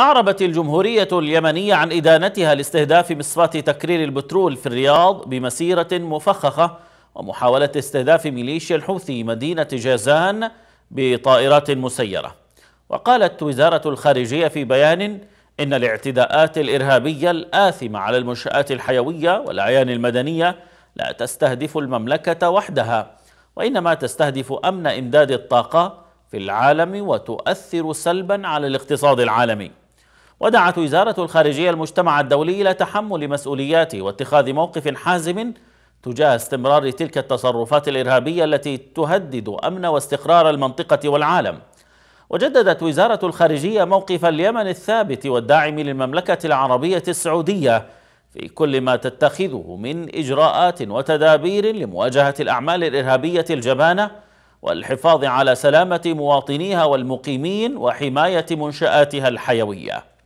أعربت الجمهورية اليمنية عن إدانتها لاستهداف مصفاة تكرير البترول في الرياض بمسيرة مفخخة ومحاولة استهداف ميليشيا الحوثي مدينة جازان بطائرات مسيرة وقالت وزارة الخارجية في بيان إن الاعتداءات الإرهابية الآثمة على المنشآت الحيوية والأعيان المدنية لا تستهدف المملكة وحدها وإنما تستهدف أمن إمداد الطاقة في العالم وتؤثر سلبا على الاقتصاد العالمي ودعت وزارة الخارجية المجتمع الدولي إلى تحمل مسؤولياته واتخاذ موقف حازم تجاه استمرار تلك التصرفات الإرهابية التي تهدد أمن واستقرار المنطقة والعالم وجددت وزارة الخارجية موقف اليمن الثابت والداعم للمملكة العربية السعودية في كل ما تتخذه من إجراءات وتدابير لمواجهة الأعمال الإرهابية الجبانة والحفاظ على سلامة مواطنيها والمقيمين وحماية منشآتها الحيوية